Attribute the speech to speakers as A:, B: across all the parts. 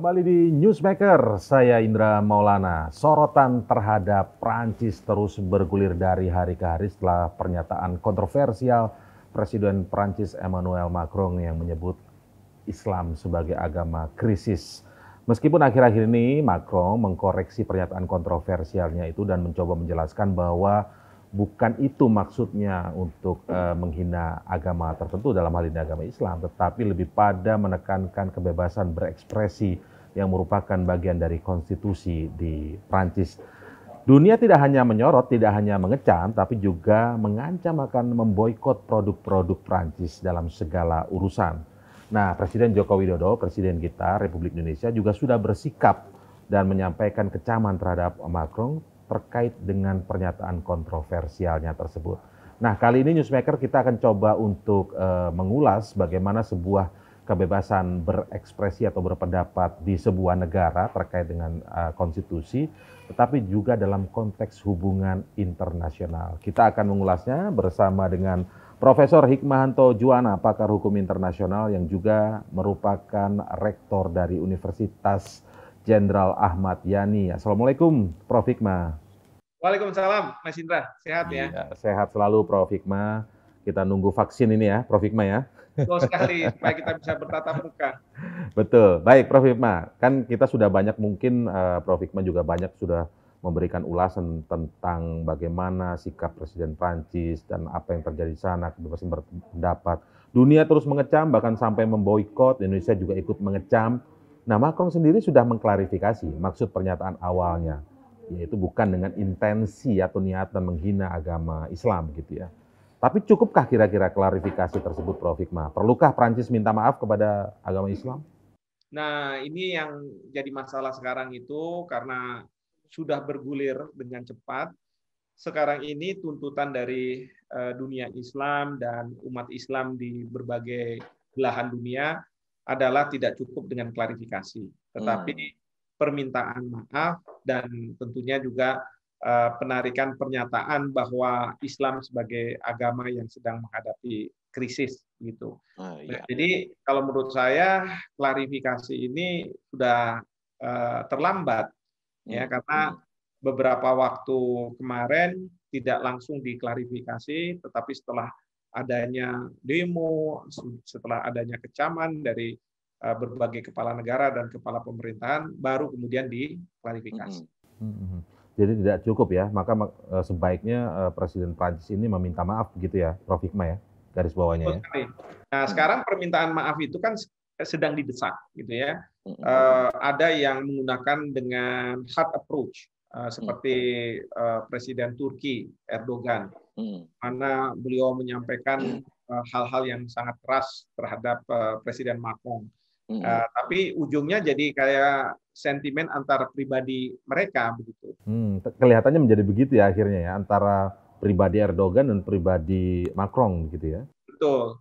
A: Kembali di Newsmaker, saya Indra Maulana. Sorotan terhadap Prancis terus bergulir dari hari ke hari setelah pernyataan kontroversial Presiden Prancis Emmanuel Macron yang menyebut Islam sebagai agama krisis. Meskipun akhir-akhir ini Macron mengkoreksi pernyataan kontroversialnya itu dan mencoba menjelaskan bahwa bukan itu maksudnya untuk uh, menghina agama tertentu dalam hal ini agama Islam, tetapi lebih pada menekankan kebebasan berekspresi yang merupakan bagian dari konstitusi di Prancis. Dunia tidak hanya menyorot, tidak hanya mengecam, tapi juga mengancam akan memboikot produk-produk Prancis dalam segala urusan. Nah, Presiden Joko Widodo, Presiden kita Republik Indonesia juga sudah bersikap dan menyampaikan kecaman terhadap Macron terkait dengan pernyataan kontroversialnya tersebut. Nah, kali ini Newsmaker kita akan coba untuk uh, mengulas bagaimana sebuah kebebasan berekspresi atau berpendapat di sebuah negara terkait dengan uh, konstitusi, tetapi juga dalam konteks hubungan internasional. Kita akan mengulasnya bersama dengan Profesor Hikmahanto Juwana, pakar hukum internasional yang juga merupakan rektor dari Universitas Jenderal Ahmad Yani. Assalamualaikum, Prof. Hikmah.
B: Waalaikumsalam, Mas Indra. Sehat ya? ya
A: sehat selalu, Prof. Hikmah. Kita nunggu vaksin ini ya, Prof. Hikmah ya sekali, supaya kita bisa bertatap muka. Betul. Baik, Prof. Hikmah. Kan kita sudah banyak mungkin, uh, Prof. Hikmah juga banyak sudah memberikan ulasan tentang bagaimana sikap Presiden Prancis dan apa yang terjadi di sana, kebebasan berpendapat. Dunia terus mengecam, bahkan sampai memboikot, Indonesia juga ikut mengecam. Nah, Macron sendiri sudah mengklarifikasi maksud pernyataan awalnya, yaitu bukan dengan intensi atau niatan menghina agama Islam gitu ya. Tapi cukupkah kira-kira klarifikasi tersebut Prof. Hikmah? Perlukah Prancis minta maaf kepada agama Islam?
B: Nah, ini yang jadi masalah sekarang itu karena sudah bergulir dengan cepat. Sekarang ini tuntutan dari eh, dunia Islam dan umat Islam di berbagai belahan dunia adalah tidak cukup dengan klarifikasi, hmm. tetapi permintaan maaf dan tentunya juga Eh, penarikan pernyataan bahwa Islam sebagai agama yang sedang menghadapi krisis gitu. Oh, iya. jadi kalau menurut saya klarifikasi ini sudah uh, terlambat ya, hmm. ya karena hmm. beberapa waktu kemarin tidak langsung diklarifikasi, tetapi setelah adanya demo, setelah adanya kecaman dari eh, berbagai kepala negara dan kepala pemerintahan, baru kemudian diklarifikasi.
A: Hmm. Hmm. hmm, hmm jadi tidak cukup ya, maka e, sebaiknya e, Presiden Prancis ini meminta maaf begitu ya, Prof. Hikmah ya, garis bawahnya ya.
B: Nah sekarang permintaan maaf itu kan sedang didesak gitu ya. Uh, ada yang menggunakan dengan hard approach uh, seperti uh, Presiden Turki Erdogan, mm. mana beliau menyampaikan hal hal-hal yang sangat keras terhadap uh, Presiden Macron. Uh, tapi ujungnya jadi kayak sentimen antar pribadi mereka begitu
A: Hmm, kelihatannya menjadi begitu ya akhirnya ya antara pribadi Erdogan dan pribadi Macron gitu ya.
B: Betul.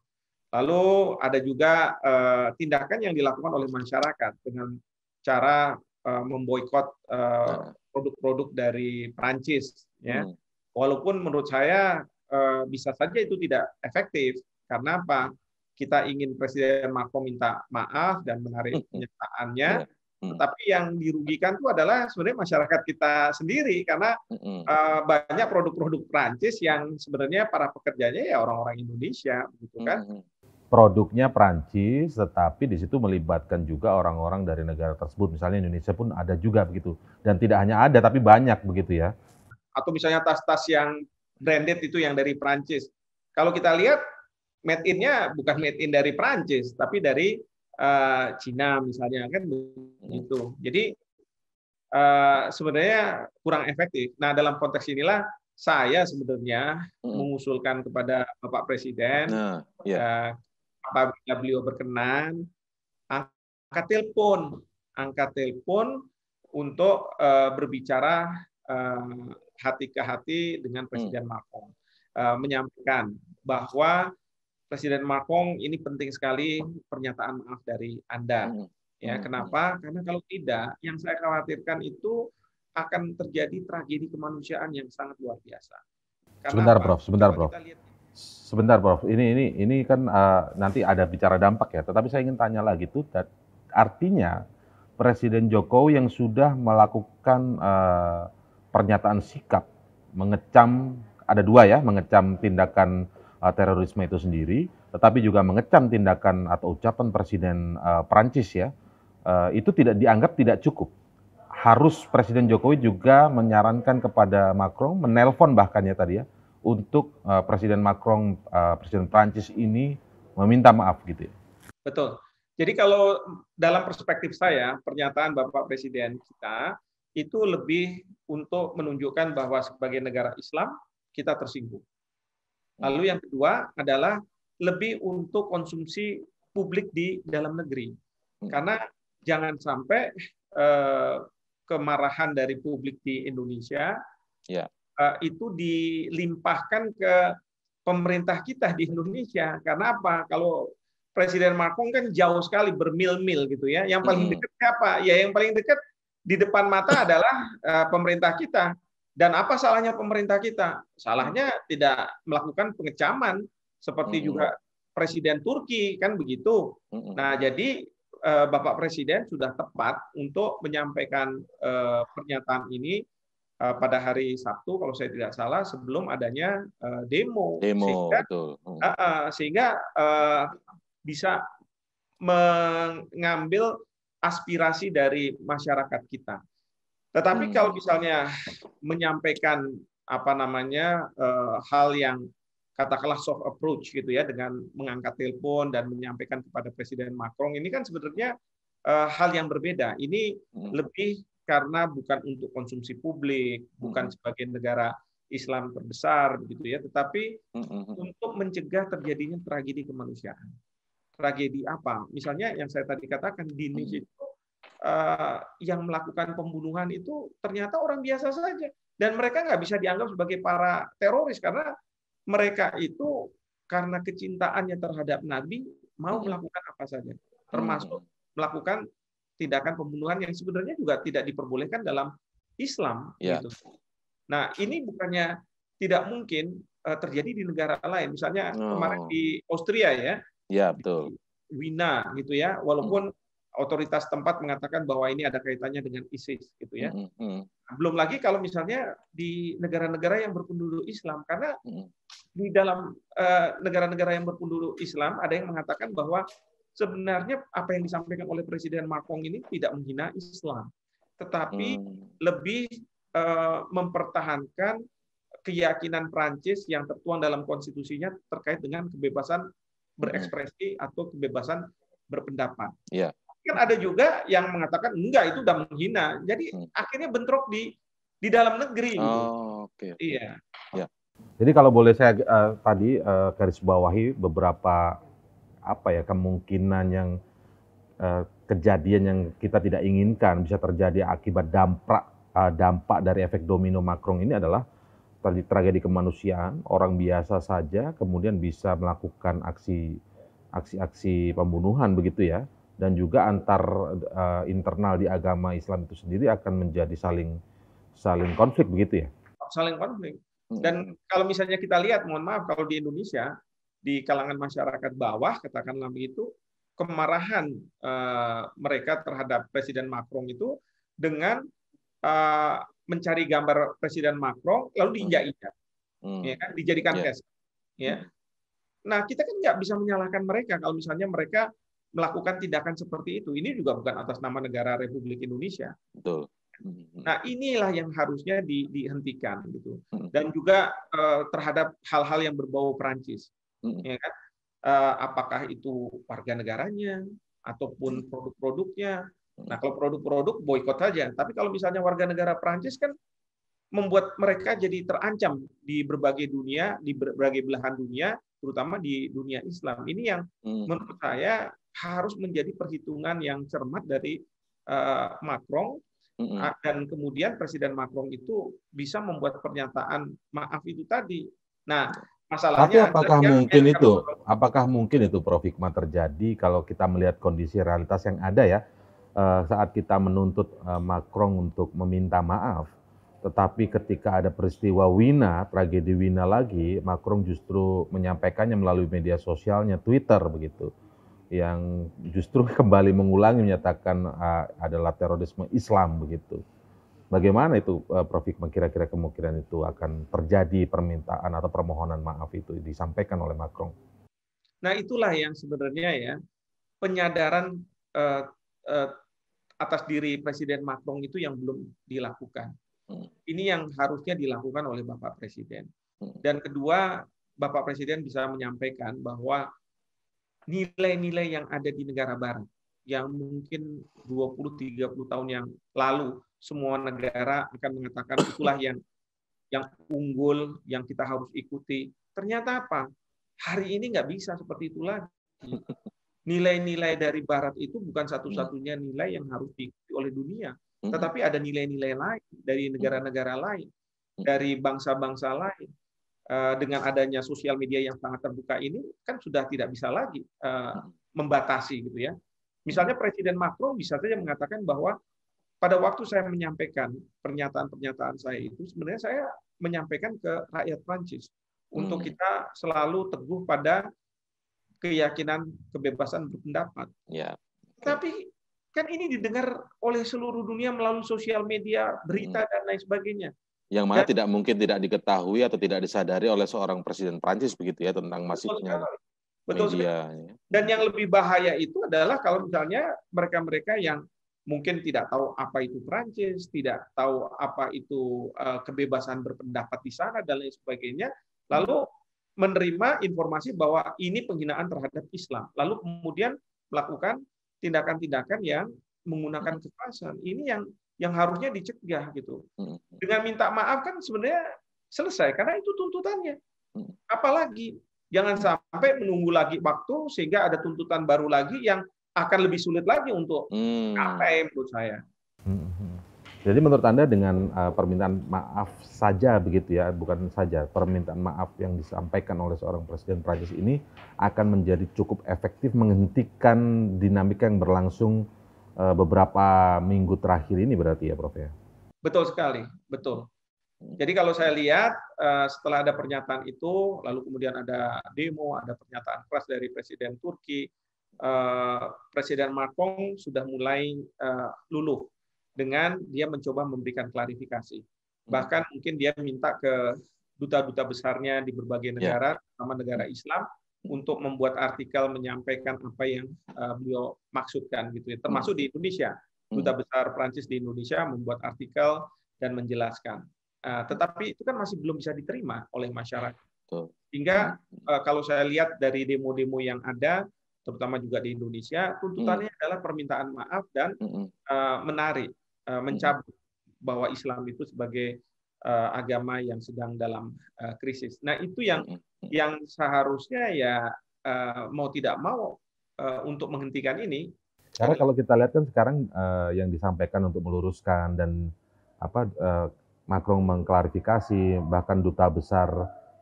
B: Lalu ada juga uh, tindakan yang dilakukan oleh masyarakat dengan cara uh, memboikot uh, produk-produk dari Prancis ya. Hmm. Walaupun menurut saya uh, bisa saja itu tidak efektif karena apa? Kita ingin Presiden Macron minta maaf dan menarik pernyataannya. Hmm iya. Hmm. Tetapi yang dirugikan itu adalah sebenarnya masyarakat kita sendiri karena uh, banyak produk-produk Prancis yang sebenarnya para pekerjanya ya orang-orang Indonesia, begitu kan? Hmm,
A: Produknya Prancis, tetapi di situ melibatkan juga orang-orang dari negara tersebut. Misalnya Indonesia pun ada juga begitu, dan tidak hanya ada tapi banyak begitu ya.
B: Atau misalnya tas-tas yang branded itu yang dari Prancis. Kalau kita lihat made in-nya bukan made in dari Prancis, tapi dari Eh, Cina misalnya kan begitu. Jadi eh, sebenarnya kurang efektif. Nah dalam konteks inilah saya sebenarnya hmm. mengusulkan kepada Bapak Presiden nah, ya. uh, apabila beliau berkenan angkat telepon, angkat telepon untuk berbicara hati ke hati dengan hmm. Presiden hmm. Macron menyampaikan bahwa Presiden Macron ini penting sekali pernyataan maaf dari Anda. Hmm. Ya, hmm. kenapa? Karena kalau tidak, yang saya khawatirkan itu akan terjadi tragedi kemanusiaan yang sangat luar biasa. Karena sebentar, apa?
A: Prof. Sebentar, Prof. Sebentar, Prof. Ini ini ini kan uh, nanti ada bicara dampak ya. Tetapi saya ingin tanya lagi tuh, artinya Presiden Jokowi yang sudah melakukan uh, pernyataan sikap mengecam ada dua ya, mengecam tindakan Eh, terorisme itu sendiri, tetapi juga mengecam tindakan atau ucapan Presiden uh, Perancis ya, uh, itu tidak dianggap tidak cukup. Harus Presiden Jokowi juga menyarankan kepada Macron, menelpon bahkan ya tadi ya, untuk uh, Presiden Macron, uh, Presiden Perancis ini meminta maaf gitu ya.
B: Betul. Jadi kalau dalam perspektif saya, pernyataan Bapak Presiden kita itu lebih untuk menunjukkan bahwa sebagai negara Islam, kita tersinggung Lalu iya. yang kedua adalah lebih untuk konsumsi publik di dalam negeri. Hmm. Karena jangan sampai eh, kemarahan dari publik di Indonesia ya. eh, itu dilimpahkan ke pemerintah kita di Indonesia. Karena apa? Kalau Presiden Macron kan jauh sekali bermil-mil gitu ya. Yang paling iya. dekat siapa? Ya yang paling dekat di depan mata adalah uh, pemerintah kita. Dan apa salahnya pemerintah kita? Salahnya hmm. tidak melakukan pengecaman seperti hmm. juga Presiden Turki kan begitu. Hmm. Nah jadi eh, Bapak Presiden sudah tepat untuk menyampaikan eh, pernyataan ini eh, pada hari Sabtu kalau saya tidak salah sebelum adanya demo,
A: demo sehingga betul. Hmm.
B: Ah, ah, sehingga bisa mengambil aspirasi dari masyarakat kita. Tetapi hmm. kalau misalnya menyampaikan apa namanya eh, hal yang katakanlah soft approach gitu ya dengan mengangkat telepon dan menyampaikan kepada Presiden Macron ini kan sebenarnya eh, hal yang berbeda. Ini hmm. lebih karena bukan untuk konsumsi publik, bukan hmm. sebagai negara Islam terbesar begitu ya, tetapi untuk mencegah terjadinya tragedi kemanusiaan. Tragedi apa? Misalnya yang saya tadi katakan di Indonesia Eh, yang melakukan pembunuhan itu ternyata orang biasa saja dan mereka nggak bisa dianggap sebagai para teroris karena mereka itu karena kecintaannya terhadap Nabi mau iya. melakukan apa saja hmm. termasuk melakukan tindakan pembunuhan yang sebenarnya juga tidak diperbolehkan dalam Islam. Ya. Gitu. Nah ini bukannya tidak mungkin eh, terjadi di negara lain, misalnya oh. kemarin di Austria ya.
A: Ya betul.
B: Wina gitu ya, walaupun otoritas tempat mengatakan bahwa ini ada kaitannya dengan ISIS gitu ya.
A: Mm-hmm, mm-hmm.
B: Belum lagi kalau misalnya di negara-negara yang berpenduduk Islam karena mm-hmm. di dalam eh, negara-negara yang berpenduduk Islam ada yang mengatakan bahwa sebenarnya apa yang disampaikan oleh Presiden Macron ini tidak menghina Islam, tetapi mm. lebih eh, mempertahankan keyakinan Prancis yang tertuang dalam konstitusinya terkait dengan kebebasan berekspresi atau kebebasan
A: berpendapat. Yeah
B: kan ada juga yang mengatakan enggak itu udah menghina. Jadi hmm. akhirnya bentrok di di dalam negeri. Gitu. Oh,
A: oke. Okay. Iya. Ya. Jadi kalau boleh saya uh, tadi uh, garis bawahi beberapa apa ya kemungkinan yang uh, kejadian yang kita tidak inginkan bisa terjadi akibat dampak uh, dampak dari efek domino Macron ini adalah tragedi kemanusiaan, orang biasa saja kemudian bisa melakukan aksi aksi-aksi pembunuhan begitu ya dan juga antar uh, internal di agama Islam itu sendiri akan menjadi saling saling konflik begitu ya?
B: Saling konflik. Hmm. Dan kalau misalnya kita lihat, mohon maaf kalau di Indonesia di kalangan masyarakat bawah katakanlah begitu kemarahan uh, mereka terhadap Presiden Macron itu dengan uh, mencari gambar Presiden Macron lalu hmm. diinjak-injak, hmm. ya kan? dijadikan yeah. Ya. ya. Nah kita kan nggak bisa menyalahkan mereka kalau misalnya mereka melakukan tindakan seperti itu. Ini juga bukan atas nama negara Republik Indonesia. Betul. Mm-hmm. Nah inilah yang harusnya di, dihentikan gitu. Mm-hmm. Dan juga eh, terhadap hal-hal yang berbau Perancis, mm-hmm. ya kan? Eh, apakah itu warga negaranya ataupun produk-produknya. Nah kalau produk-produk boykot saja. Tapi kalau misalnya warga negara Perancis kan membuat mereka jadi terancam di berbagai dunia, di berbagai belahan dunia, terutama di dunia Islam. Ini yang menurut saya harus menjadi perhitungan yang cermat dari uh, Macron ah, dan kemudian Presiden Macron itu bisa membuat pernyataan maaf itu tadi. Nah, masalahnya Tapi apakah mungkin itu?
A: Apakah mungkin itu Prof Hikmah terjadi kalau kita melihat kondisi realitas yang ada ya? Eh, saat kita menuntut eh, Macron untuk meminta maaf, tetapi ketika ada peristiwa Wina, tragedi Wina lagi, Macron justru menyampaikannya melalui media sosialnya, Twitter begitu yang justru kembali mengulangi menyatakan uh, adalah terorisme Islam begitu. Bagaimana itu uh, Prof Hikmah kira-kira kemungkinan itu akan terjadi permintaan atau permohonan maaf itu disampaikan oleh Macron?
B: Nah itulah yang sebenarnya ya penyadaran uh, uh, atas diri Presiden Macron itu yang belum dilakukan. Hmm. Ini yang harusnya dilakukan oleh Bapak Presiden. Hmm. Dan kedua, Bapak Presiden bisa menyampaikan bahwa nilai-nilai yang ada di negara barat yang mungkin 20-30 tahun yang lalu semua negara akan mengatakan itulah yang yang unggul yang kita harus ikuti. Ternyata apa? Hari ini nggak bisa seperti itu lagi. Nilai-nilai dari Barat itu bukan satu-satunya nilai yang harus diikuti oleh dunia, hmm. tetapi ada nilai-nilai lain dari hmm. negara-negara lain, dari bangsa-bangsa lain. Eh, dengan adanya sosial media yang sangat terbuka ini kan sudah tidak bisa lagi eh, hmm. membatasi gitu ya. Misalnya hmm. Presiden Macron bisa saja mengatakan bahwa pada waktu saya menyampaikan pernyataan-pernyataan saya itu sebenarnya saya menyampaikan ke rakyat Prancis untuk hmm. kita selalu teguh pada keyakinan kebebasan berpendapat. Ya. Tapi kan ini didengar oleh seluruh dunia melalui sosial media, berita dan lain sebagainya
A: yang mana ya. tidak mungkin tidak diketahui atau tidak disadari oleh seorang presiden Prancis begitu ya tentang masifnya
B: betul media. Ya. Dan yang lebih bahaya itu adalah kalau misalnya mereka-mereka yang mungkin tidak tahu apa itu Prancis, tidak tahu apa itu eh, kebebasan berpendapat di sana dan lain sebagainya, lalu menerima informasi bahwa ini penghinaan terhadap Islam, lalu kemudian melakukan tindakan-tindakan yang menggunakan kekerasan. Ini yang yang harusnya dicegah gitu. Hmm. Dengan minta maaf kan sebenarnya selesai karena itu tuntutannya. Hmm. Apalagi jangan sampai menunggu lagi waktu sehingga ada tuntutan baru lagi yang akan lebih sulit lagi untuk hmm. menurut saya.
A: Hmm, Jadi menurut Anda dengan uh, permintaan maaf saja begitu ya, bukan saja permintaan maaf yang disampaikan oleh seorang presiden Prancis ini akan menjadi cukup efektif menghentikan dinamika yang berlangsung Eh, beberapa minggu terakhir ini berarti ya Prof ya?
B: Betul sekali, betul. Jadi kalau saya lihat eh, setelah ada pernyataan itu, lalu kemudian ada demo, ada pernyataan keras dari Presiden Turki, eh, Presiden Macron sudah mulai luluh dengan dia mencoba memberikan klarifikasi.
A: Hmm. Bahkan
B: mungkin dia minta ke duta-duta besarnya di berbagai ya. negara, terutama negara Islam, untuk membuat artikel menyampaikan apa yang uh, beliau maksudkan gitu ya termasuk di Indonesia hmm. duta besar Prancis di Indonesia membuat artikel dan menjelaskan uh, tetapi itu kan masih belum bisa diterima oleh masyarakat sehingga uh, kalau saya lihat dari demo-demo yang ada terutama juga di Indonesia tuntutannya hmm. adalah permintaan maaf dan uh, hmm, menarik uh, mencabut bahwa Islam itu sebagai uh, agama yang sedang dalam uh, krisis nah itu yang Iya. yang seharusnya ya eh, mau tidak mau eh, untuk menghentikan ini.
A: Karena kalau kita lihat kan sekarang eh, yang disampaikan untuk meluruskan dan apa uh, Macron mengklarifikasi bahkan duta besar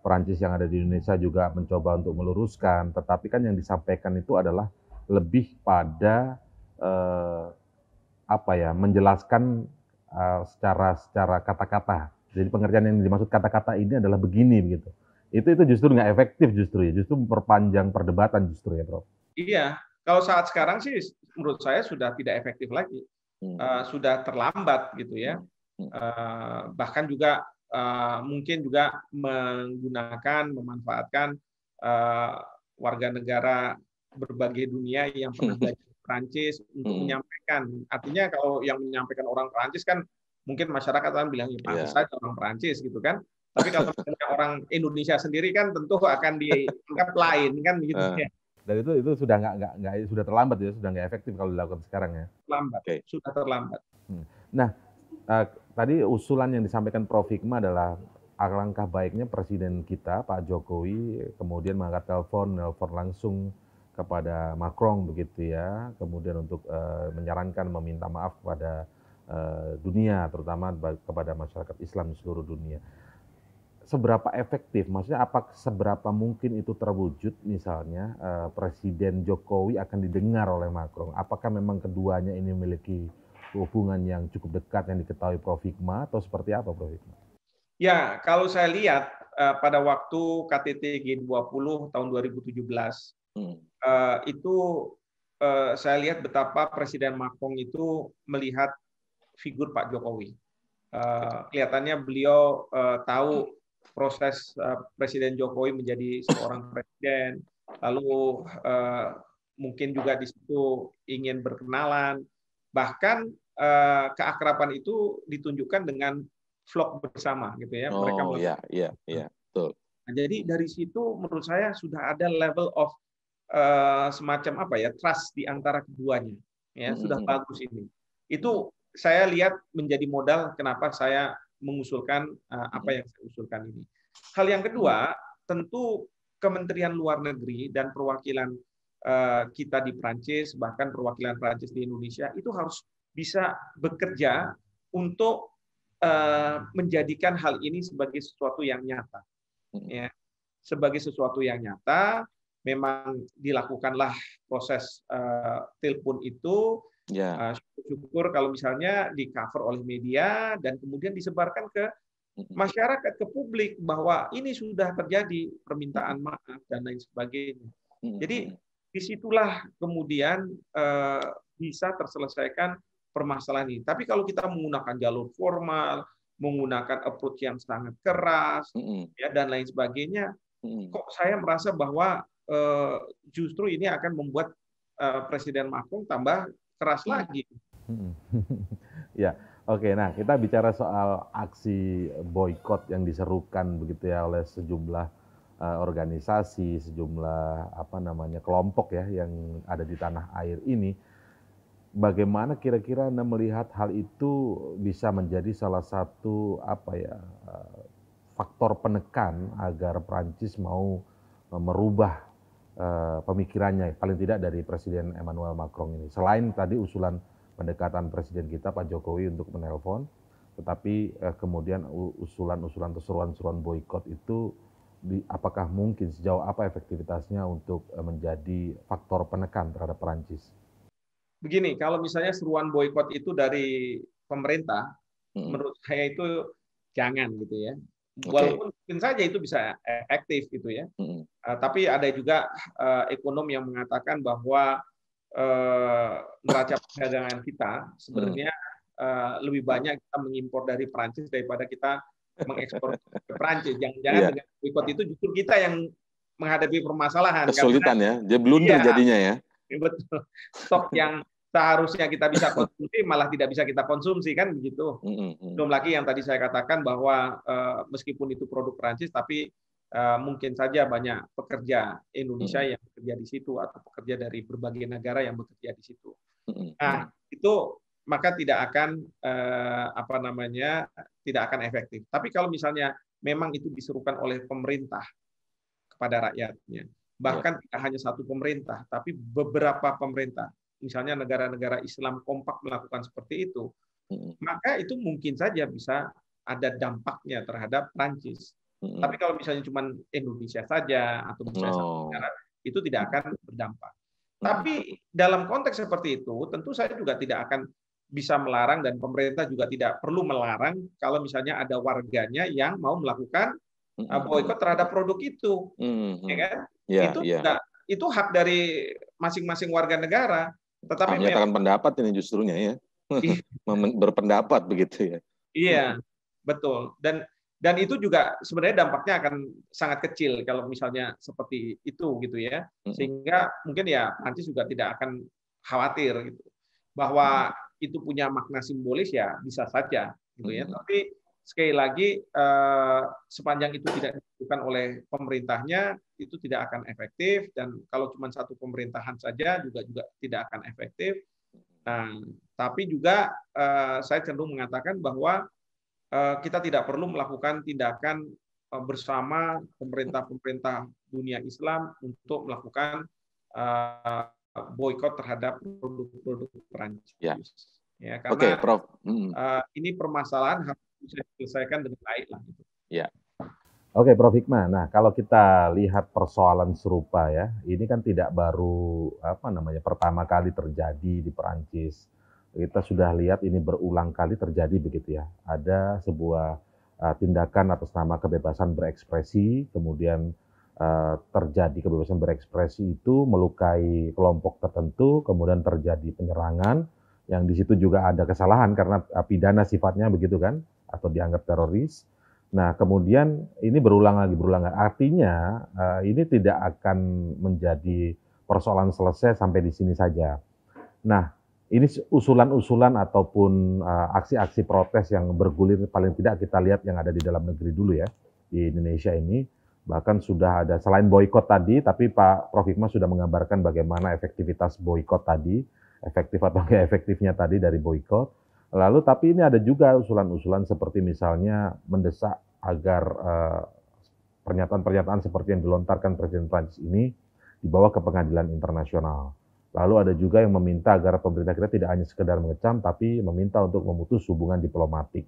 A: Perancis yang ada di Indonesia juga mencoba untuk meluruskan, tetapi kan yang disampaikan itu adalah lebih pada uh, apa ya menjelaskan uh, secara secara kata-kata. Jadi pengertian yang dimaksud kata-kata ini adalah begini begitu itu itu justru nggak efektif justru ya, justru memperpanjang perdebatan justru ya, Prof.
B: Iya, kalau saat sekarang sih menurut saya sudah tidak efektif lagi, uh, sudah terlambat gitu ya. Uh, bahkan juga uh, mungkin juga menggunakan, memanfaatkan uh, warga negara berbagai dunia yang pernah belajar Perancis untuk hmm. menyampaikan. Artinya kalau yang menyampaikan orang Perancis kan mungkin masyarakat akan bilang ya yeah. saja orang Perancis gitu kan. Tapi kalau orang Indonesia sendiri kan tentu akan dianggap lain kan begitu ah. ya.
A: Dan itu itu sudah nggak nggak nggak sudah terlambat ya sudah nggak efektif kalau dilakukan sekarang ya.
B: Terlambat, okay. sudah terlambat.
A: Hmm. Nah uh, tadi usulan yang disampaikan Prof Hikma adalah langkah baiknya presiden kita Pak Jokowi kemudian mengangkat telepon, telepon langsung kepada Macron begitu ya, kemudian untuk uh, menyarankan meminta maaf kepada uh, dunia, terutama kepada masyarakat Islam di seluruh dunia seberapa efektif, maksudnya apa seberapa mungkin itu terwujud misalnya uh, Presiden Jokowi akan didengar oleh Macron? Apakah memang keduanya ini memiliki hubungan yang cukup dekat yang diketahui Prof. Hikma atau seperti apa Prof. Hikma?
B: Ya, kalau saya lihat uh, pada waktu KTT G20 tahun 2017 hmm. uh, itu uh, saya lihat betapa Presiden Macron itu melihat figur Pak Jokowi. Uh, kelihatannya beliau uh, tahu proses eh, Presiden Jokowi menjadi seorang presiden, lalu eh, mungkin juga di situ ingin berkenalan, bahkan eh, keakraban itu ditunjukkan dengan vlog bersama gitu ya. Oh, Mereka ya,
A: iya, iya, betul.
B: Nah, jadi dari situ menurut saya sudah ada level of uh, semacam apa ya trust di antara keduanya. Ya, -hmm. sudah bagus ini. Itu saya lihat menjadi modal kenapa saya mengusulkan uh, apa yang saya usulkan ini. Hal yang kedua, tentu Kementerian Luar Negeri dan perwakilan uh, kita di Prancis, bahkan perwakilan Prancis di Indonesia itu harus bisa bekerja untuk uh, menjadikan hal ini sebagai sesuatu yang nyata. Ya. Sebagai sesuatu yang nyata, memang dilakukanlah proses uh, telepon itu Ya. Ah, Syukur kalau misalnya di cover oleh media dan kemudian disebarkan ke masyarakat, ke publik bahwa ini sudah terjadi permintaan maaf dan lain sebagainya. Jadi disitulah kemudian uh, bisa terselesaikan permasalahan ini. Tapi kalau kita menggunakan jalur formal, menggunakan approach yang sangat keras, ya dan lain sebagainya, kok saya merasa bahwa uh, justru ini akan membuat eh, Presiden Macron tambah keras iya. lagi. Hmm.
A: ya, oke. Nah, kita bicara soal aksi boykot yang diserukan begitu ya oleh sejumlah uh, organisasi, sejumlah apa namanya kelompok ya yang ada di tanah air ini. Bagaimana kira-kira Anda melihat hal itu bisa menjadi salah satu apa ya eh, faktor penekan agar Prancis mau eh, merubah Eh, pemikirannya paling tidak dari Presiden Emmanuel Macron ini. Selain tadi usulan pendekatan Presiden kita Pak Jokowi untuk menelpon, tetapi eh, kemudian usulan-usulan atau seruan-seruan boykot itu di, apakah mungkin sejauh apa efektivitasnya untuk eh, menjadi faktor penekan terhadap Perancis?
B: Begini, kalau misalnya seruan boykot itu dari pemerintah, hmm. menurut saya itu jangan gitu ya. Okay. Walaupun mungkin saja itu bisa efektif gitu ya. -hmm. uh, tapi ada juga uh, ekonom yang mengatakan bahwa uh, neraca perdagangan kita sebenarnya -hmm. uh, lebih banyak kita mengimpor dari Prancis daripada kita mengekspor ke Prancis. Jangan-jangan yeah. dengan ikut itu justru kita yang menghadapi permasalahan. Kesulitan ya,
A: dia blunder iya, jadinya ya.
B: Betul. Stok yang seharusnya kita bisa konsumsi malah tidak bisa kita konsumsi kan begitu. Belum lagi yang tadi saya katakan bahwa uh, meskipun itu produk Prancis tapi uh, mungkin saja banyak pekerja Indonesia yang bekerja di situ atau pekerja dari berbagai negara yang bekerja di situ. Nah, itu maka tidak akan eh, apa namanya tidak akan efektif. Tapi kalau misalnya memang itu diserukan oleh pemerintah kepada rakyatnya, bahkan iya. tidak hanya satu pemerintah, tapi beberapa pemerintah misalnya negara-negara Islam kompak melakukan seperti itu, maka itu mungkin saja bisa ada dampaknya terhadap Prancis. Hmm. Tapi kalau misalnya cuma Indonesia saja atau misalnya satu negara, itu tidak akan berdampak. Nah. Tapi dalam konteks seperti itu, tentu saya juga tidak akan bisa melarang dan pemerintah juga tidak perlu melarang kalau misalnya ada warganya yang mau melakukan
A: uh, boycott
B: terhadap produk itu, hmm. ya kan?
A: Yeah, itu yeah. Tidak,
B: itu hak dari masing-masing warga negara. Tetapi ah, menyatakan
A: pendapat ini justrunya ya. Iya. Berpendapat begitu ya.
B: Iya, betul. Dan dan itu juga sebenarnya dampaknya akan sangat kecil kalau misalnya seperti itu gitu ya. Sehingga mungkin ya nanti juga tidak akan khawatir gitu. Bahwa itu punya makna simbolis ya bisa saja gitu ya. Tapi sekali lagi eh, sepanjang itu tidak dilakukan oleh pemerintahnya itu tidak akan efektif dan kalau cuma satu pemerintahan saja juga juga tidak akan efektif. Nah, tapi juga eh, saya cenderung mengatakan bahwa eh, kita tidak perlu melakukan tindakan bersama pemerintah-pemerintah dunia Islam untuk melakukan eh, boykot terhadap produk-produk Perancis. Ya. Ya, karena okay, Prof. Mm. ini permasalahan bisa diselesaikan dengan baik lah. Gitu.
A: Ya. Oke, Prof. Hikmah. Nah, kalau kita lihat persoalan serupa ya, ini kan tidak baru apa namanya pertama kali terjadi di Perancis. Kita sudah lihat ini berulang kali terjadi begitu ya. Ada sebuah uh, tindakan atas nama kebebasan berekspresi, kemudian uh, terjadi kebebasan berekspresi itu melukai kelompok tertentu, kemudian terjadi penyerangan yang di situ juga ada kesalahan karena eh, pidana sifatnya begitu kan atau dianggap teroris. Nah, kemudian ini berulang lagi, berulang lagi. Artinya, eh, ini tidak akan menjadi persoalan selesai sampai di sini saja. Nah, ini usulan-usulan ataupun eh, aksi-aksi protes yang bergulir paling tidak kita lihat yang ada di dalam negeri dulu ya di Indonesia ini bahkan sudah ada selain boykot tadi tapi Pak Prof Hikmah sudah menggambarkan bagaimana efektivitas boykot tadi efektif atau tidak efektifnya tadi dari boykot Lalu tapi ini ada juga usulan-usulan seperti misalnya mendesak agar pernyataan eh, pernyataan-pernyataan seperti yang dilontarkan Presiden Prancis ini dibawa ke pengadilan internasional. Lalu ada juga yang meminta agar pemerintah kita tidak hanya sekedar mengecam, tapi meminta untuk memutus hubungan diplomatik.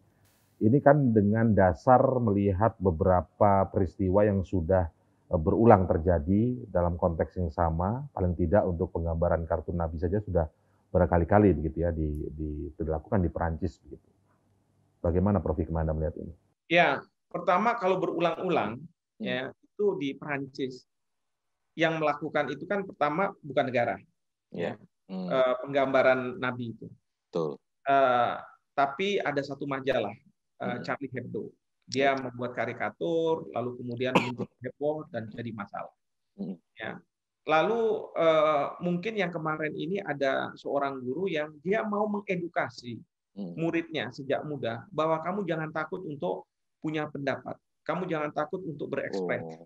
A: Ini kan dengan dasar melihat beberapa peristiwa yang sudah eh, berulang terjadi dalam konteks yang sama, paling tidak untuk penggambaran kartun Nabi saja sudah berkali-kali begitu ya di, di, dilakukan di Perancis begitu. Bagaimana Prof Hikmah Anda melihat ini?
B: Ya, pertama kalau berulang-ulang hmm. ya itu di Perancis yang melakukan itu kan pertama bukan negara.
A: Ya. ya hmm. E,
B: penggambaran Nabi itu. Betul. E, tapi ada satu majalah e, Charlie Hebdo. Dia hmm. membuat karikatur, lalu kemudian muncul heboh dan jadi masalah. Hmm. Ya. Lalu eh, mungkin yang kemarin ini ada seorang guru yang dia mau mengedukasi hmm. muridnya sejak muda bahwa kamu jangan takut untuk punya pendapat, kamu jangan takut untuk berekspresi. Oh.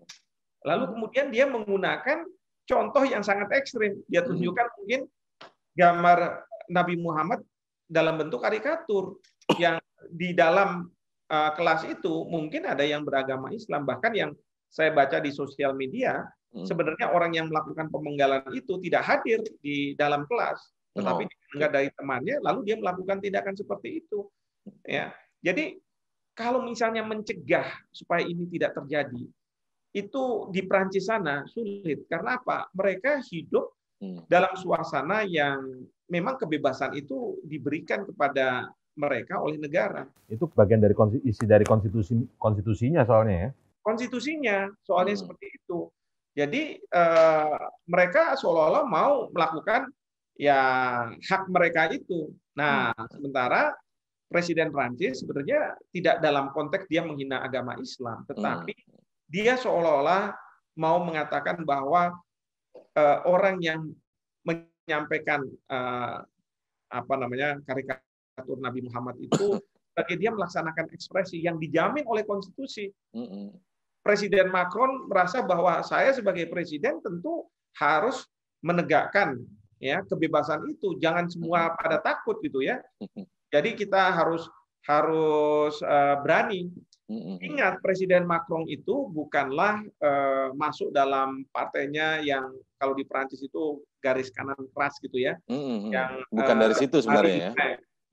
B: Lalu kemudian dia menggunakan contoh yang sangat ekstrim. Dia hmm. tunjukkan mungkin gambar Nabi Muhammad dalam bentuk karikatur yang di dalam eh, kelas itu mungkin ada yang beragama Islam bahkan yang saya baca di sosial media Hmm. sebenarnya orang yang melakukan pemenggalan itu tidak hadir di dalam kelas, tetapi oh, didengar dari temannya, lalu dia melakukan tindakan seperti itu. Ya, jadi kalau misalnya mencegah supaya ini tidak terjadi, itu di Prancis sana sulit karena apa? Mereka hidup hmm. dalam suasana yang memang kebebasan itu diberikan kepada mereka oleh negara.
A: Itu bagian dari isi dari konstitusi konstitusinya soalnya ya.
B: Konstitusinya soalnya hmm. seperti itu. Jadi eh, mereka seolah-olah mau melakukan yang hak mereka itu. Nah, hmm. sementara Presiden Prancis sebenarnya tidak dalam konteks dia menghina agama Islam, tetapi hmm. dia seolah-olah mau mengatakan bahwa eh, orang yang menyampaikan eh, apa namanya karikatur Nabi Muhammad itu bagi dia melaksanakan ekspresi yang dijamin oleh konstitusi. -hmm. hmm. Presiden Macron merasa bahwa saya sebagai presiden tentu harus menegakkan ya kebebasan itu, jangan semua mm-hmm. pada takut gitu ya. Mm-hmm. Jadi kita harus harus uh, berani. Mm-hmm. Ingat Presiden Macron itu bukanlah uh, masuk dalam partainya yang kalau di Prancis itu garis kanan keras gitu ya. Yang bukan uh, dari eh, situ sebenarnya ya.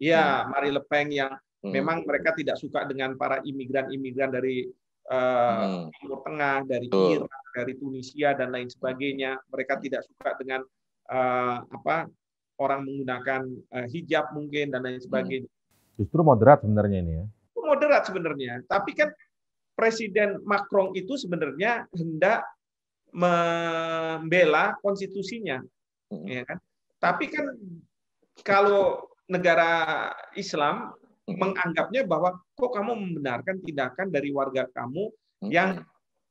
B: Iya, Marie Le Pen yang memang mereka tidak suka dengan para imigran-imigran dari uh, Timur Tengah, dari Irak, dari Tunisia dan lain sebagainya. Mereka tidak suka dengan uh, apa orang menggunakan uh, hijab mungkin dan lain hmm. sebagainya.
A: Justru moderat sebenarnya ini ya.
B: Moderat sebenarnya, tapi kan Presiden Macron itu sebenarnya hendak membela konstitusinya, hmm. ya kan? Tapi kan kalau negara Islam Hmm. menganggapnya bahwa kok kamu membenarkan tindakan dari warga kamu hmm. yang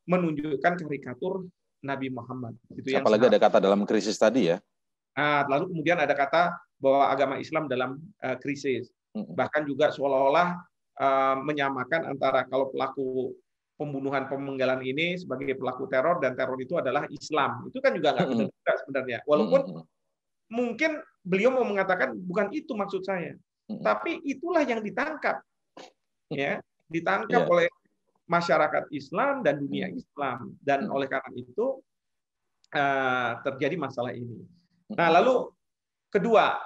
B: menunjukkan karikatur Nabi Muhammad. Itu Apalagi
A: yang ada kata dalam krisis tadi ya.
B: Nah, lalu kemudian ada kata bahwa agama Islam dalam uh, krisis. Hmm. Bahkan juga seolah-olah uh, menyamakan antara kalau pelaku pembunuhan pemenggalan ini sebagai pelaku teror dan teror itu adalah Islam. Itu kan juga nggak benar juga sebenarnya. Walaupun mungkin beliau mau mengatakan bukan itu maksud saya. Tapi itulah yang ditangkap. Ya, ditangkap yeah. oleh masyarakat Islam dan dunia Islam dan oleh karena itu uh, terjadi masalah ini. Nah, lalu kedua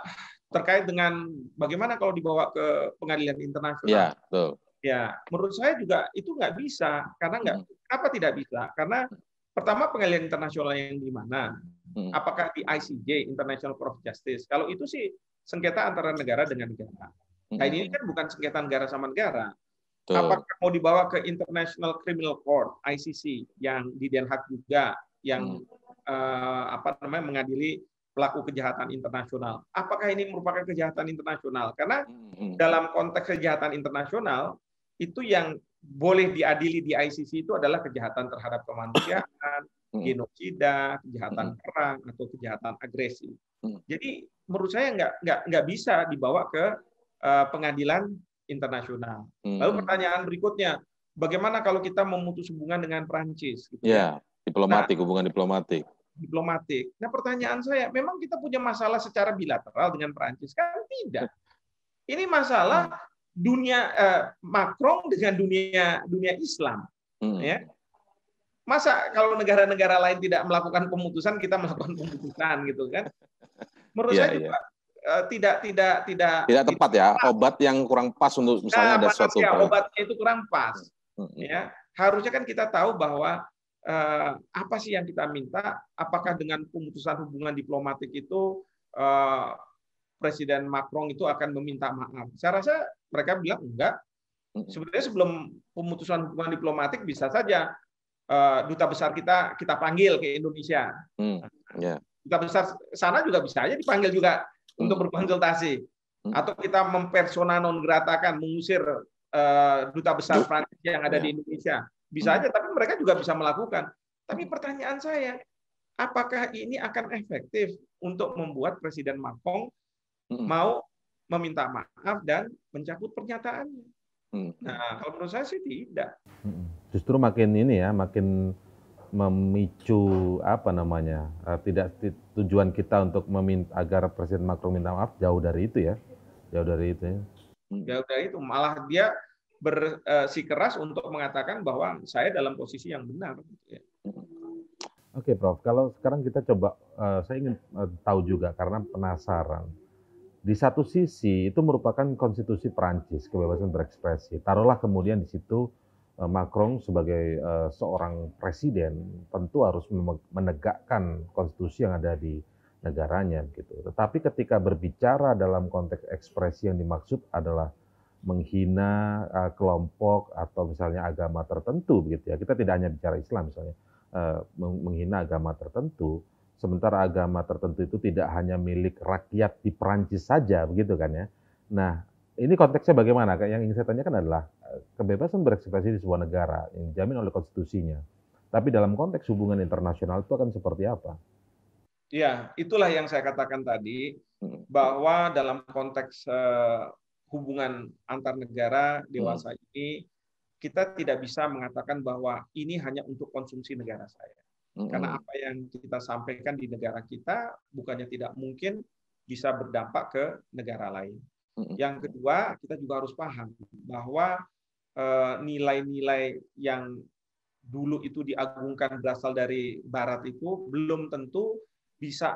B: terkait dengan bagaimana kalau dibawa ke pengadilan internasional. Ya, betul. Ya, menurut saya juga itu nggak bisa karena nggak hmm. apa tidak bisa karena pertama pengadilan internasional yang di mana? Hmm. Apakah di ICJ International Court of Justice? Kalau itu sih sengketa antara negara dengan negara. Nah ini kan bukan sengketa negara sama negara. Tuh. Apakah mau dibawa ke International Criminal Court (ICC) yang di Den Haag juga yang hmm. eh, apa namanya mengadili pelaku kejahatan internasional. Apakah ini merupakan kejahatan internasional? Karena hmm. dalam konteks kejahatan internasional itu yang boleh diadili di ICC itu adalah kejahatan terhadap kemanusiaan, mm. genosida, kejahatan perang atau kejahatan agresi. Hmm. Jadi menurut saya nggak nggak nggak bisa dibawa ke eh, pengadilan internasional. Hmm. Lalu pertanyaan berikutnya, bagaimana kalau kita memutus hubungan dengan Prancis?
A: Gitu? Ya, ya? diplomatik, nah, hubungan diplomatik.
B: Diplomatik. Nah pertanyaan saya, memang kita punya masalah secara bilateral dengan Prancis? Kan tidak. Ini masalah hmm. dunia eh, Macron dengan dunia dunia Islam, hmm. ya. Masa kalau negara-negara lain tidak melakukan pemutusan, kita melakukan pemutusan gitu kan? menurut yeah, saya uh, tidak tidak tidak
A: tidak tepat ya pas. obat yang kurang pas untuk nah, misalnya nah, ada suatu ya, obatnya
B: itu kurang pas hmm, hmm, hmm. ya harusnya kan kita tahu bahwa uh, apa sih yang kita minta apakah dengan pemutusan hubungan diplomatik itu uh, Presiden Macron itu akan meminta maaf. Saya rasa mereka bilang enggak. Hmm. Sebenarnya sebelum pemutusan hubungan diplomatik bisa saja duta besar kita kita panggil ke Indonesia. Hmm, yeah duta besar sana juga bisa aja dipanggil juga hmm. untuk berkonsultasi hmm. atau kita mempersona non gratakan mengusir uh, duta besar Prancis yang ada ya. di iya. Indonesia bisa hmm. aja tapi mereka juga bisa melakukan tapi pertanyaan saya apakah ini akan efektif untuk membuat Presiden Macron hmm. mau meminta maaf dan mencabut pernyataannya. Hmm. Nah, kalau menurut saya sih tidak.
A: Hmm. Justru makin ini ya, makin memicu apa namanya eh, tidak tujuan kita untuk meminta agar Presiden Macron minta maaf jauh dari itu ya jauh dari itu ya.
B: jauh dari itu malah dia bersikeras eh, untuk mengatakan bahwa saya dalam posisi yang benar. Gitu ya.
A: Oke, Prof. Kalau sekarang kita coba, eh, saya ingin tahu juga karena penasaran. Di satu sisi itu merupakan konstitusi Perancis kebebasan berekspresi. Taruhlah kemudian di situ Eh, Macron sebagai eh, seorang presiden tentu harus menegakkan konstitusi yang ada di negaranya gitu. Tetapi ketika berbicara dalam konteks ekspresi yang dimaksud adalah menghina uh, kelompok atau misalnya agama tertentu begitu ya. Kita tidak hanya bicara Islam misalnya uh, menghina agama tertentu, sementara agama tertentu itu tidak hanya milik rakyat di Perancis saja begitu kan ya. Nah, ini konteksnya bagaimana? Yang ingin saya tanyakan adalah eh, kebebasan berekspresi di sebuah negara yang dijamin oleh konstitusinya. Tapi dalam konteks hubungan internasional itu akan seperti apa?
B: Ya, itulah yang saya katakan tadi hmm. bahwa dalam konteks uh, hubungan antar negara dewasa hmm. ini kita tidak bisa mengatakan bahwa ini hanya untuk konsumsi negara saya. Hmm. Karena apa yang kita sampaikan di negara kita bukannya tidak mungkin bisa berdampak ke negara lain. Yang kedua, kita juga harus paham bahwa eh, nilai-nilai yang dulu itu diagungkan berasal dari Barat itu belum tentu bisa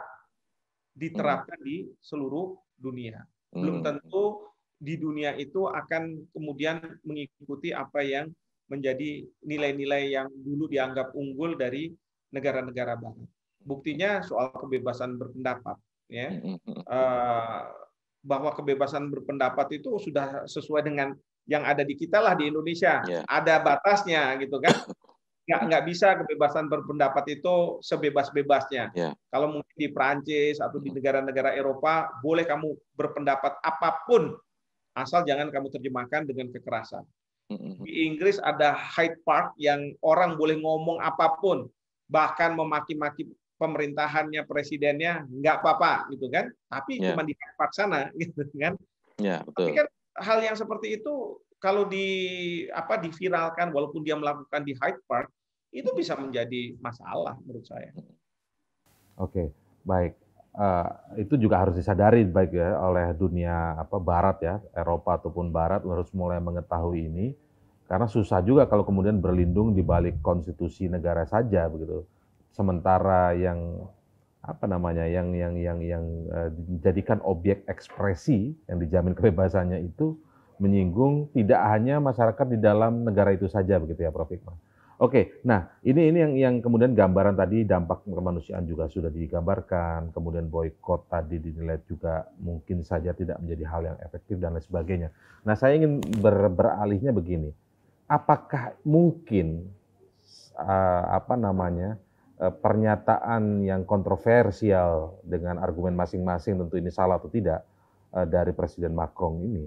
B: diterapkan di seluruh dunia. Belum mm. tentu di dunia itu akan kemudian mengikuti apa yang menjadi nilai-nilai yang dulu dianggap unggul dari negara-negara Barat. Buktinya soal kebebasan berpendapat, ya. Uh, bahwa kebebasan berpendapat itu sudah sesuai dengan yang ada di kita lah di Indonesia. Yeah. Ada batasnya gitu kan. Nggak, nggak bisa kebebasan berpendapat itu sebebas-bebasnya. Yeah. Kalau mungkin di Prancis atau di negara-negara Eropa, boleh kamu berpendapat apapun, asal jangan kamu terjemahkan dengan kekerasan. Di Inggris ada Hyde Park yang orang boleh ngomong apapun, bahkan memaki-maki pemerintahannya presidennya nggak apa-apa gitu kan tapi yeah. cuma di sana gitu kan
A: yeah, betul. tapi kan
B: hal yang seperti itu kalau di apa diviralkan walaupun dia melakukan di Hyde Park itu bisa menjadi masalah menurut saya
A: oke okay, baik Uh, itu juga harus disadari baik ya oleh dunia apa barat ya Eropa ataupun barat harus mulai mengetahui ini karena susah juga kalau kemudian berlindung di balik konstitusi negara saja begitu sementara yang apa namanya yang yang yang yang eh, dijadikan objek ekspresi yang dijamin kebebasannya itu menyinggung tidak hanya masyarakat di dalam negara itu saja begitu ya Prof Hikmah. Oke, nah ini ini yang yang kemudian gambaran tadi dampak kemanusiaan juga sudah digambarkan, kemudian boykot tadi dinilai juga mungkin saja tidak menjadi hal yang efektif dan lain sebagainya. Nah saya ingin ber, beralihnya begini, apakah mungkin uh, apa namanya Eh, pernyataan yang kontroversial dengan argumen masing-masing tentu ini salah atau tidak eh, dari Presiden Macron ini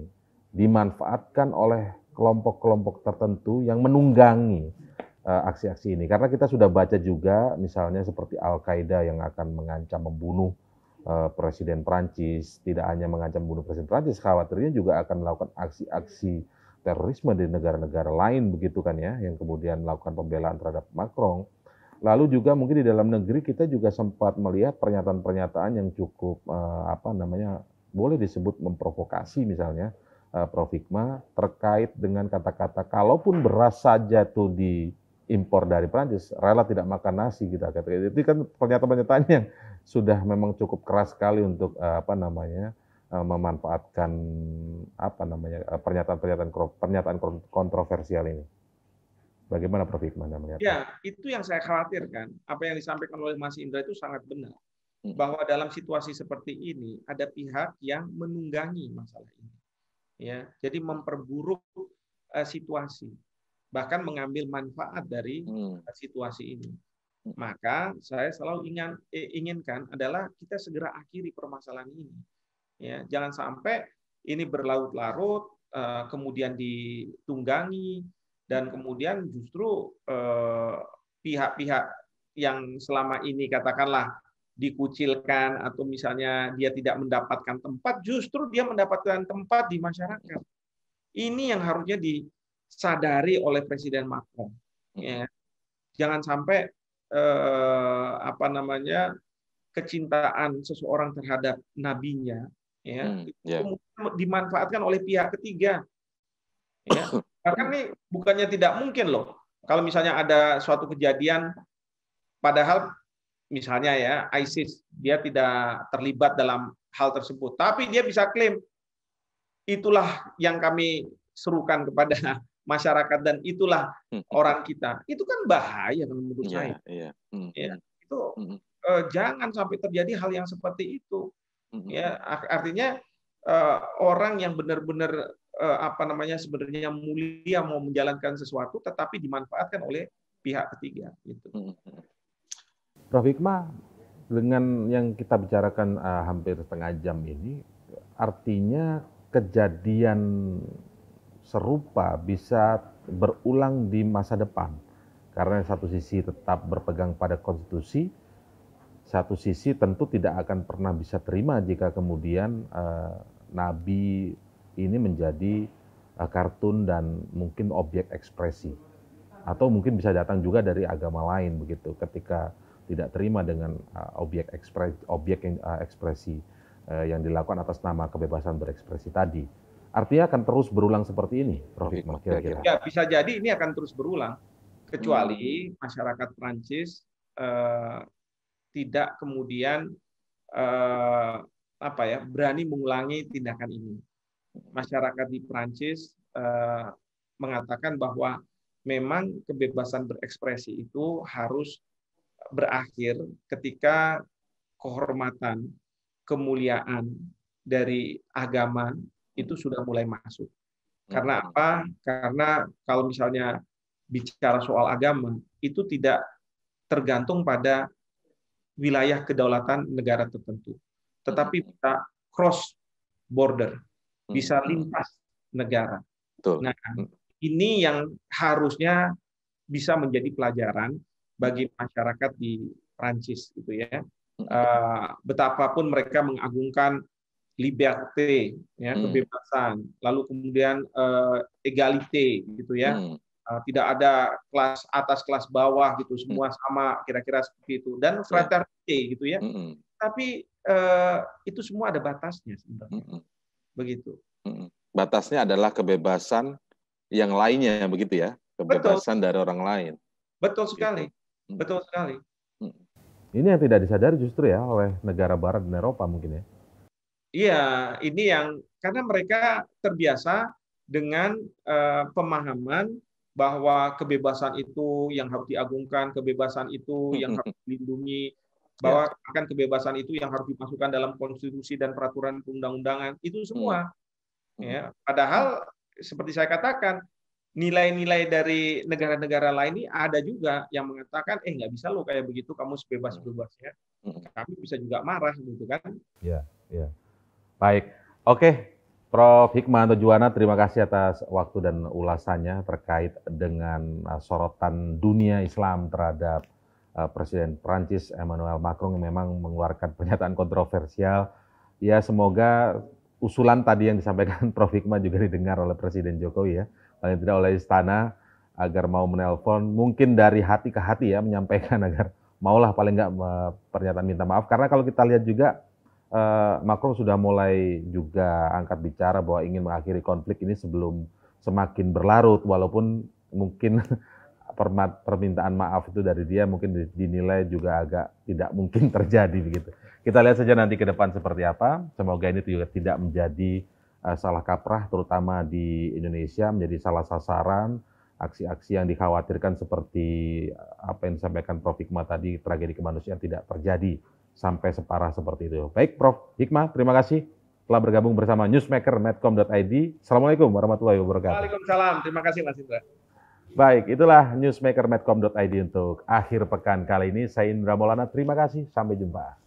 A: dimanfaatkan oleh kelompok-kelompok tertentu yang menunggangi eh, aksi-aksi ini karena kita sudah baca juga misalnya seperti Al-Qaeda yang akan mengancam membunuh Presiden Prancis tidak hanya mengancam membunuh Presiden Prancis khawatirnya juga akan melakukan aksi-aksi terorisme di negara-negara lain begitu kan ya yang kemudian melakukan pembelaan terhadap Macron Lalu juga mungkin di dalam negeri kita juga sempat melihat pernyataan-pernyataan yang cukup uh, apa namanya boleh disebut memprovokasi misalnya eh, Prof. Hikma terkait dengan kata-kata kalaupun beras saja tuh diimpor dari Prancis rela tidak makan nasi kita kata itu kan pernyataan-pernyataan yang sudah memang cukup keras sekali untuk uh, apa namanya eh, memanfaatkan apa namanya pernyataan-pernyataan pernyataan kontroversial ini. Bagaimana Prof. Hikmah melihat? Ya,
B: itu yang saya khawatirkan. Apa yang disampaikan oleh Mas Indra itu sangat benar. Hmm. Bahwa dalam situasi seperti ini, ada pihak yang menunggangi masalah ini. ya Jadi memperburuk eh, situasi. Bahkan mengambil manfaat dari hmm. situasi ini. Hmm. Maka saya selalu ingin eh, inginkan adalah kita segera akhiri permasalahan ini. ya Jangan sampai ini berlaut-larut, eh, kemudian ditunggangi, dan kemudian justru eh, pihak-pihak eh, yang selama ini katakanlah dikucilkan atau misalnya dia tidak mendapatkan tempat justru dia mendapatkan tempat di masyarakat ini yang harusnya disadari oleh Presiden Macron ya jangan sampai eh, apa namanya kecintaan seseorang terhadap nabinya ya hmm, yeah. Ya. dimanfaatkan oleh pihak ketiga ya Bahkan ini bukannya tidak mungkin loh. Kalau misalnya ada suatu kejadian, padahal misalnya ya ISIS dia tidak terlibat dalam hal tersebut, tapi dia bisa klaim itulah yang kami serukan kepada masyarakat dan itulah hmm. orang kita. Itu kan bahaya menurut iya, saya. saya. ya. Hmm. Ya, itu hmm. eh, jangan sampai terjadi hal yang seperti itu. Hmm. Ya, artinya Eh, orang yang benar-benar eh, apa namanya sebenarnya mulia mau menjalankan sesuatu tetapi dimanfaatkan oleh pihak ketiga gitu. Hmm.
A: Prof Hikmah dengan yang kita bicarakan uh, hampir setengah jam ini artinya kejadian serupa bisa berulang di masa depan karena satu sisi tetap berpegang pada konstitusi satu sisi tentu tidak akan pernah bisa terima jika kemudian eh, nabi ini menjadi eh, kartun dan mungkin objek ekspresi atau mungkin bisa datang juga dari agama lain begitu ketika tidak terima dengan eh, objek ekspres objek yang ekspresi yang dilakukan atas nama kebebasan berekspresi tadi artinya akan terus berulang seperti ini Prof kira-kira ya
B: bisa jadi ini akan terus berulang kecuali hmm. masyarakat Prancis tidak kemudian eh, apa ya berani mengulangi tindakan ini. Masyarakat di Prancis eh, mengatakan bahwa memang kebebasan berekspresi itu harus berakhir ketika kehormatan, kemuliaan dari agama itu sudah mulai masuk. Karena hmm. apa? Karena kalau misalnya bicara soal agama itu tidak tergantung pada wilayah kedaulatan negara tertentu, tetapi hmm. bisa cross border, hmm. bisa lintas negara. Nah, hmm. ini yang harusnya bisa menjadi pelajaran bagi masyarakat di Prancis gitu ya. Eh, betapapun mereka mengagungkan liberté ya kebebasan, lalu kemudian uh, eh, egalite gitu ya. Eh, tidak ada kelas atas kelas bawah gitu hmm. semua sama kira-kira seperti itu dan fraternity gitu ya mm-hmm. tapi uh, itu semua ada batasnya sebenarnya mm-hmm. begitu mm-hmm.
A: batasnya adalah kebebasan yang lainnya begitu ya kebebasan betul. dari orang lain betul gitu. sekali
B: gitu. betul sekali hmm.
A: ini yang tidak disadari justru ya oleh negara barat dan Eropa mungkin ya iya
B: ini yang karena mereka terbiasa dengan uh, pemahaman bahwa kebebasan itu yang harus diagungkan, kebebasan itu yang harus dilindungi, ya. bahwa akan kebebasan itu yang harus dimasukkan dalam konstitusi dan peraturan perundang-undangan itu semua. Hmm. Ya, padahal hmm. seperti saya katakan, nilai-nilai dari negara-negara lain ini ada juga yang mengatakan, eh nggak bisa lo kayak begitu, kamu sebebas-bebasnya. Kami hmm. bisa juga marah gitu kan?
A: Ya, ya. Baik, oke. Prof. Hikmah Juwana, terima kasih atas waktu dan ulasannya terkait dengan uh, sorotan dunia Islam terhadap uh, Presiden Prancis Emmanuel Macron yang memang mengeluarkan pernyataan kontroversial. Ya semoga usulan tadi yang disampaikan Prof. Hikmah juga didengar oleh Presiden Jokowi ya, paling tidak oleh istana agar mau menelpon mungkin dari hati ke hati ya menyampaikan agar maulah paling nggak uh, pernyataan minta maaf karena kalau kita lihat juga Eh, Macron sudah mulai juga angkat bicara bahwa ingin mengakhiri konflik ini sebelum semakin berlarut walaupun mungkin permintaan maaf itu dari dia mungkin dinilai juga agak tidak mungkin terjadi begitu. Kita lihat saja nanti ke depan seperti apa. Semoga ini juga tidak menjadi eh, salah kaprah terutama di Indonesia menjadi salah sasaran aksi-aksi yang dikhawatirkan seperti eh, apa yang disampaikan Prof Hikmah tadi tragedi kemanusiaan tidak terjadi sampai separah seperti itu. Baik Prof. Hikmah, terima kasih telah bergabung bersama newsmaker medcom.id. Assalamualaikum warahmatullahi wabarakatuh.
B: Waalaikumsalam. Terima kasih Mas
A: Indra. Baik, itulah newsmaker medcom.id untuk akhir pekan kali ini. Saya Indra Maulana, terima kasih. Sampai jumpa.